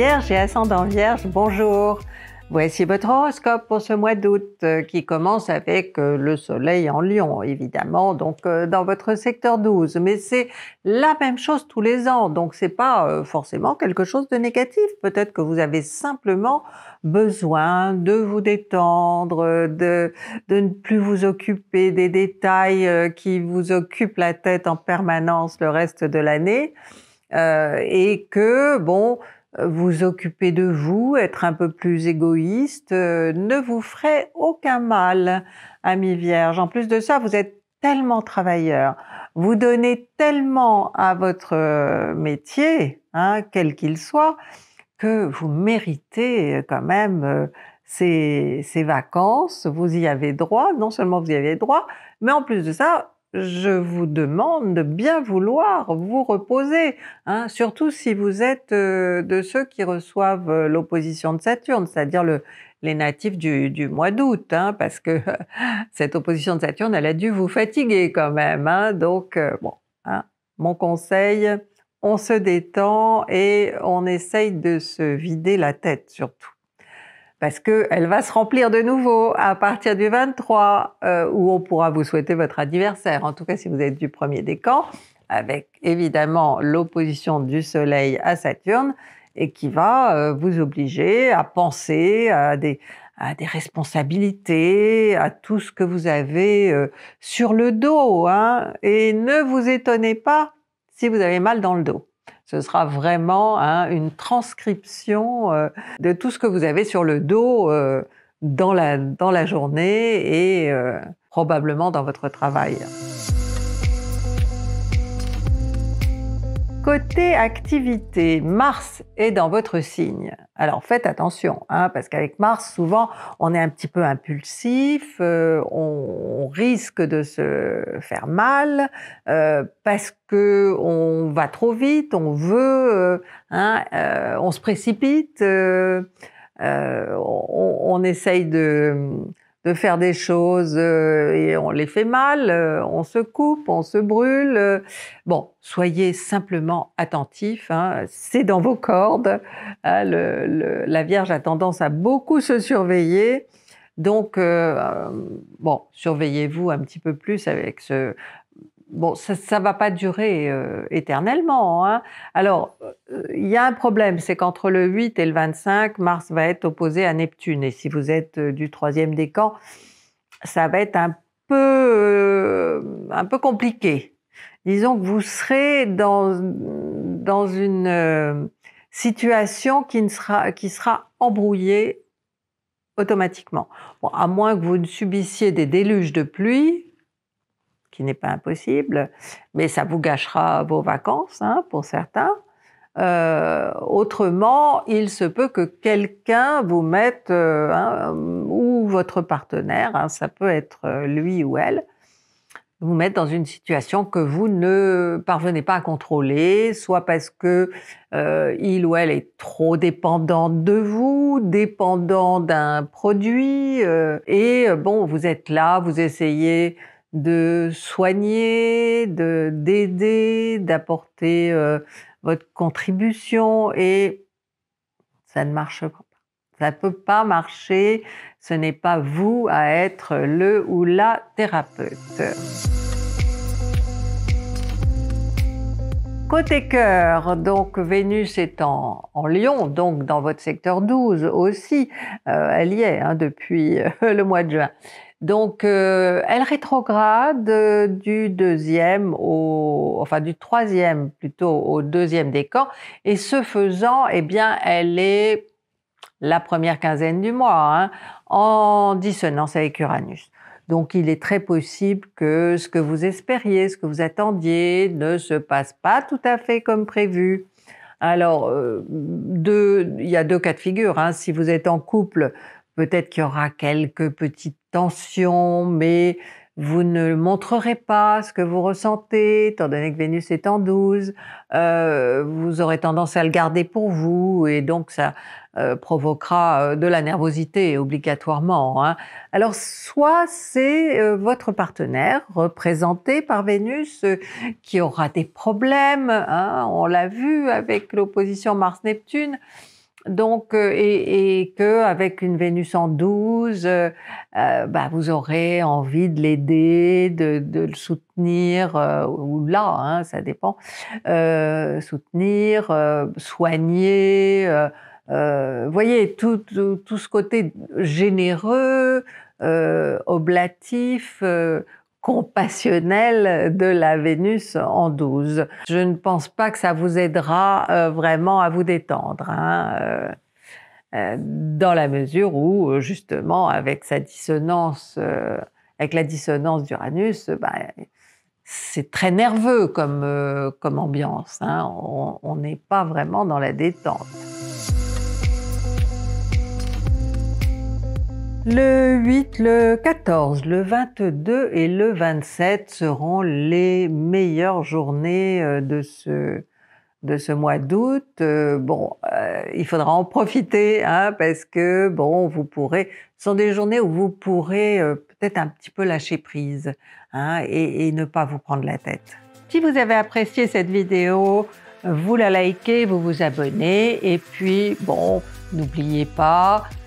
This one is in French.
Vierge et ascendant Vierge, bonjour. Voici votre horoscope pour ce mois d'août euh, qui commence avec euh, le soleil en lion, évidemment, donc euh, dans votre secteur 12. Mais c'est la même chose tous les ans, donc c'est pas forcément quelque chose de négatif. Peut-être que vous avez simplement besoin de vous détendre, de, ne plus vous occuper des détails qui vous occupent la tête en permanence le reste de l'année. et que, bon, vous occuper de vous, être un peu plus égoïste, euh, ne vous ferait aucun mal, ami vierge. En plus de ça, vous êtes tellement travailleur, vous donnez tellement à votre euh, métier, hein, quel qu'il soit, que vous méritez euh, quand même ces vacances, vous y avez droit, non seulement vous y avez droit, mais en plus de ça, je vous demande de bien vouloir vous reposer, hein, surtout si vous êtes euh, de ceux qui reçoivent euh, l'opposition de Saturne, c'est-à-dire les natifs du, mois d'août, hein, parce que cette opposition de Saturne, elle a dû vous fatiguer quand même. Hein. donc, euh, bon, mon conseil, on se détend et on essaye de se vider la tête surtout parce qu'elle va se remplir de nouveau à partir du 23, euh, où on pourra vous souhaiter votre anniversaire, en tout cas si vous êtes du premier décan, avec évidemment l'opposition du Soleil à Saturne, et qui va euh, vous obliger à penser à des, responsabilités, à tout ce que vous avez euh, sur le dos. Hein. et ne vous étonnez pas si vous avez mal dans le dos. Ce sera vraiment hein, une transcription euh, de tout ce que vous avez sur le dos euh, dans, la, dans la journée et euh, probablement dans votre travail. Côté activité, Mars est dans votre signe. Alors faites attention, hein, parce qu'avec Mars, souvent, on est un petit peu impulsif, euh, on, risque de se faire mal, euh, parce que on va trop vite, on veut, euh, hein, on se précipite, on, essaye de de faire des choses euh, et on les fait mal, euh, on se coupe, on se brûle. Euh. Bon, soyez simplement attentifs, hein, c'est dans vos cordes. Hein, la Vierge a tendance à beaucoup se surveiller. Donc, bon, surveillez-vous un petit peu plus avec ce, bon, ça ne va pas durer euh, éternellement. Hein. Alors, euh, il y a un problème, c'est qu'entre le 8 et le 25, Mars va être opposé à Neptune. Et si vous êtes euh, du troisième décan, ça va être un peu, un peu compliqué. Disons que vous serez dans, dans une situation qui, ne sera, qui sera embrouillée automatiquement. à moins que vous ne subissiez des déluges de pluie, n'est pas impossible, mais ça vous gâchera vos vacances hein, pour certains. Euh, autrement, il se peut que quelqu'un vous mette, euh, hein, ou votre partenaire, hein, ça peut être euh, lui ou elle, vous mette dans une situation que vous ne parvenez pas à contrôler, soit parce que il ou elle est trop dépendant de vous, dépendant d'un produit, et bon, vous êtes là, vous essayez de soigner, de d'aider, d'apporter euh, votre contribution et ça ne marche pas. Ça ne peut pas marcher. Ce n'est pas vous à être le ou la thérapeute. Côté cœur, donc Vénus est en, Lyon, donc dans votre secteur 12 aussi, euh, elle y est hein, depuis euh, le mois de juin. Donc, euh, elle rétrograde euh, du deuxième au, enfin du troisième plutôt au deuxième décan, et ce faisant, eh bien, elle est la première quinzaine du mois hein, en dissonance avec Uranus. Donc, il est très possible que ce que vous espériez, ce que vous attendiez, ne se passe pas tout à fait comme prévu. Alors, euh, il y a deux cas de figure. Hein. Si vous êtes en couple, Peut-être qu'il y aura quelques petites tensions, mais vous ne montrerez pas ce que vous ressentez, étant donné que Vénus est en 12. Euh, vous aurez tendance à le garder pour vous, et donc ça euh, provoquera euh, de la nervosité obligatoirement. Hein. Alors, soit c'est votre partenaire, représenté par Vénus, qui aura des problèmes, hein, on l'a vu avec l'opposition Mars-Neptune, donc, euh, et, et que avec une Vénus en 12, euh, euh, bah, vous aurez envie de l'aider, de, le soutenir, ou là, hein, ça dépend, soutenir, soigner, voyez, tout, ce côté généreux, oblatif, compassionnel de la Vénus en 12. Je ne pense pas que ça vous aidera euh, vraiment à vous détendre, hein, euh, euh, dans la mesure où, justement, avec sa dissonance, avec la dissonance d'Uranus, bah, c'est très nerveux comme, ambiance. Hein. on n'est pas vraiment dans la détente. Le 8, le 14, le 22 et le 27 seront les meilleures journées euh, de ce, mois d'août. Euh, bon, euh, il faudra en profiter hein, parce que bon, vous pourrez. Ce sont des journées où vous pourrez peut-être un petit peu lâcher prise hein, et, ne pas vous prendre la tête. Si vous avez apprécié cette vidéo, vous la likez, vous vous abonnez et puis bon, n'oubliez pas